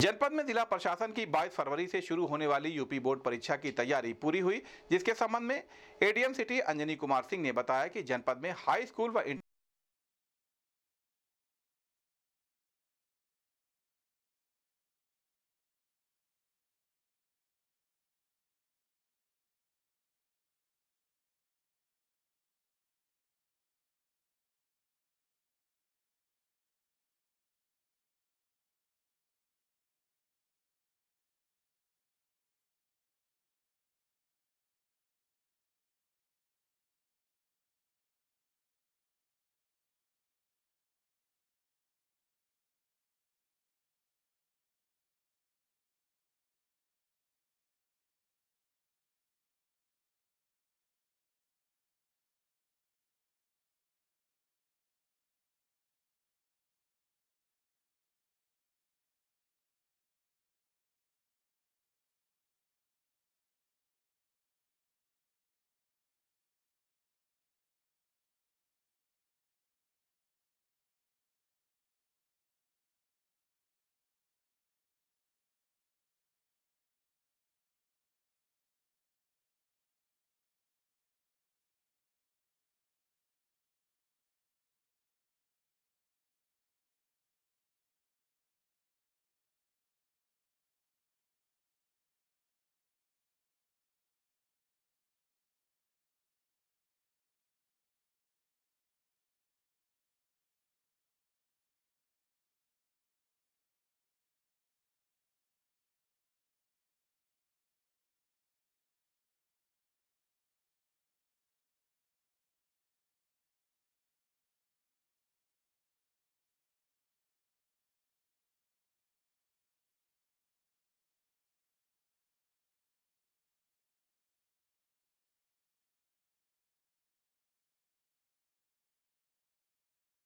जनपद में जिला प्रशासन की 22 फरवरी से शुरू होने वाली यूपी बोर्ड परीक्षा की तैयारी पूरी हुई जिसके संबंध में एडीएम सिटी अंजनी कुमार सिंह ने बताया कि जनपद में हाई स्कूल व इंटर